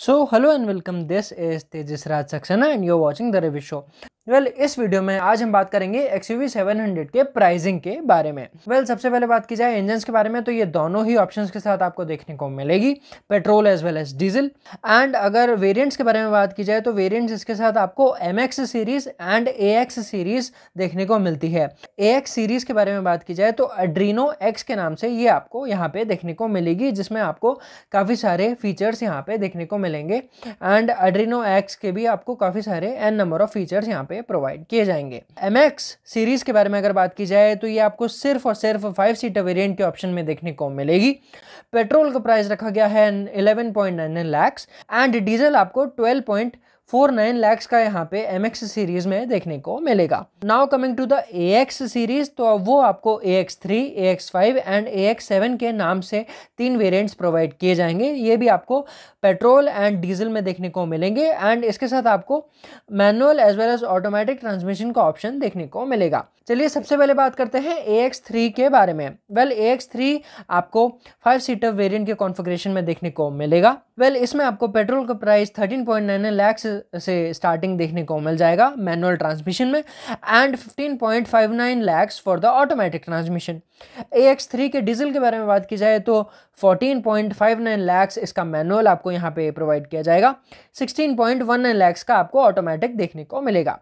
So hello and welcome. This is Tejas Raj Saxena and you're watching The Review Show. Well well, इस video में आज हम बात करेंगे एक्स यू के प्राइसिंग के बारे में वेल well, सबसे पहले बात की जाए इंजन के बारे में तो ये दोनों ही ऑप्शन के साथ आपको देखने को मिलेगी petrol as well as diesel and अगर वेरियंट्स के बारे में बात की जाए तो वेरिएंट्स इसके साथ आपको M series and A series देखने को मिलती है ए सीरीज के बारे में बात की जाए तो अड्रीनो एक्स के नाम से ये आपको यहाँ पे देखने को मिलेगी जिसमें आपको काफ़ी सारे फीचर्स यहाँ पे देखने को मिलेंगे एंड अड्रीनो एक्स के भी आपको काफ़ी सारे एन नंबर ऑफ फीचर्स यहाँ पे में प्रोवाइड किए जाएंगे एम सीरीज़ के बारे में अगर बात की जाए तो ये आपको सिर्फ और सिर्फ फाइव सीटर वेरियंट के ऑप्शन में देखने को मिलेगी पेट्रोल का प्राइस रखा गया है इलेवन पॉइंट एंड डीजल आपको twelve point four nine lakhs का यहाँ पे एम एक्स सीरीज में देखने को मिलेगा now coming to the A X series तो अब वो आपको A X three A X five and A X seven के नाम से तीन वेरियंट्स प्रोवाइड किए जाएंगे ये भी आपको पेट्रोल एंड डीजल में देखने को मिलेंगे एंड इसके साथ आपको manual as well as automatic transmission का ऑप्शन देखने को मिलेगा चलिए सबसे पहले बात करते हैं ए एक्स थ्री के बारे में वेल ए एक्स थ्री आपको फाइव सीटर वेरियंट के कॉन्फिग्रेशन में देखने को मिलेगा वेल well, इसमें आपको पेट्रोल का प्राइस 13.99 लैक्स से स्टार्टिंग देखने को मिल जाएगा मैनुअल ट्रांसमिशन में and 15.59 lakhs for the automatic transmission A X three के डीजल के बारे में बात की जाए तो 14.59 लैक्स इसका मैनुअल आपको यहाँ पे प्रोवाइड किया जाएगा 16.19 लैक्स का आपको ऑटोमेटिक देखने को मिलेगा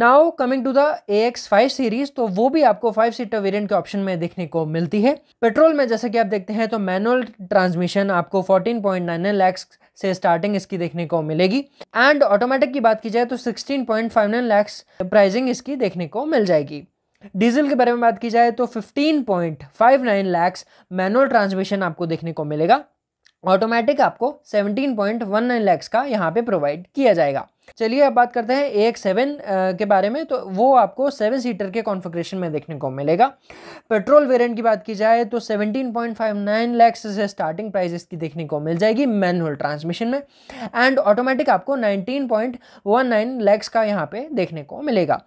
now coming to the A X five series तो वो भी आपको फाइव सीटर वेरिएंट के ऑप्शन में देखने को मिलती है पेट्रोल में जैसे कि आप देखते हैं तो मैनुअल ट्रांसमिशन आपको 14.99 लैक्स से स्टार्टिंग इसकी देखने को मिलेगी एंड ऑटोमेटिक की बात की जाए तो 16.59 लैक्स प्राइसिंग इसकी देखने को मिल जाएगी डीजल के बारे में बात की जाए तो 15.59 लैक्स मैनुअल ट्रांसमिशन आपको देखने को मिलेगा ऑटोमेटिक आपको 17.19 लैक्स का यहाँ पे प्रोवाइड किया जाएगा चलिए अब बात करते हैं ए एक्स सेवन के बारे में तो वो आपको सेवन सीटर के कॉन्फ़िगरेशन में देखने को मिलेगा पेट्रोल वेरिएंट की बात की जाए तो 17.59 लैक्स से स्टार्टिंग प्राइस इसकी देखने को मिल जाएगी मैनुअल ट्रांसमिशन में एंड ऑटोमेटिक आपको 19.19 लैक्स का यहाँ पे देखने को मिलेगा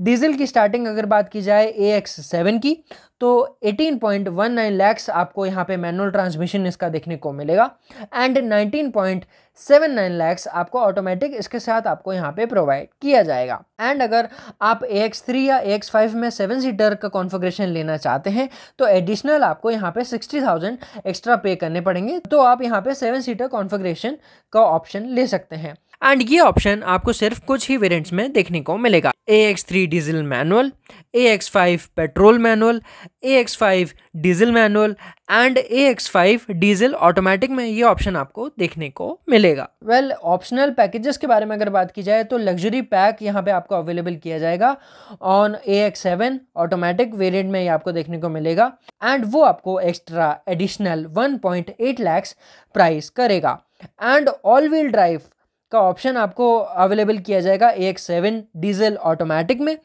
डीजल की स्टार्टिंग अगर बात की जाए ए एक्स सेवन की तो 18.19 लैक्स आपको यहाँ पे मैनुअल ट्रांसमिशन इसका देखने को मिलेगा and point seven nine lakhs आपको ऑटोमेटिक इसके साथ आपको यहाँ पे प्रोवाइड किया जाएगा एंड अगर आप ए एक्स थ्री या ए एक्स फाइव में सेवन सीटर का कॉन्फ़िगरेशन लेना चाहते हैं तो एडिशनल आपको यहाँ पे सिक्सटी थाउजेंड एक्स्ट्रा पे करने पड़ेंगे तो आप यहाँ पे सेवन सीटर कॉन्फ़िगरेशन का ऑप्शन ले सकते हैं एंड ये ऑप्शन आपको सिर्फ कुछ ही वेरियंट्स में देखने को मिलेगा A X three diesel manual A X five petrol manual A X five diesel manual and A X five diesel automatic में ये ऑप्शन आपको देखने को मिलेगा वेल ऑप्शनल पैकेजेस के बारे में अगर बात की जाए तो लग्जरी पैक यहाँ पे आपको अवेलेबल किया जाएगा on A X seven automatic variant में ये आपको देखने को मिलेगा एंड वो आपको extra additional eight lakhs price करेगा एंड ऑल व्हील ड्राइव का ऑप्शन आपको अवेलेबल किया जाएगा A X seven diesel automatic में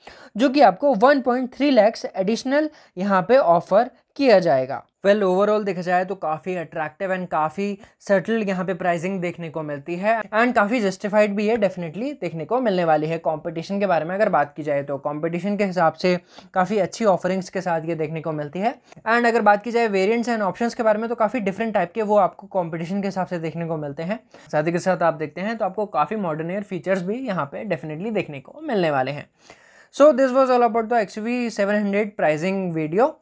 जो कि आपको 1.3 लैक्स एडिशनल यहाँ पे ऑफर किया जाएगा वेल ओवरऑल देखा जाए तो काफ़ी अट्रैक्टिव एंड काफ़ी सेटल्ड यहाँ पे प्राइसिंग देखने को मिलती है एंड काफ़ी जस्टिफाइड भी है डेफिनेटली देखने को मिलने वाली है कंपटीशन के बारे में अगर बात की जाए तो कंपटीशन के हिसाब से काफ़ी अच्छी ऑफरिंग्स के साथ ये देखने को मिलती है एंड अगर बात की जाए वेरियंट्स एंड ऑप्शन के बारे में तो काफ़ी डिफरेंट टाइप के वो आपको कॉम्पिटिशन के हिसाब से देखने को मिलते हैं साथ ही के साथ आप देखते हैं तो आपको काफ़ी मॉडर्न एयर फीचर्स भी यहाँ पर डेफिनेटली देखने को मिलने वाले हैं so this was all about the X V seven hundred pricing video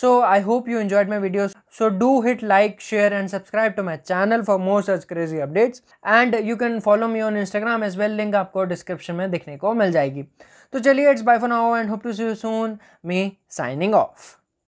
so I hope you enjoyed my video so do hit like share and subscribe to my channel for more such crazy updates and you can follow me on Instagram as well link आपको description में देखने को मिल जाएगी तो चलिए it's bye from आओ and hope to see you soon me signing of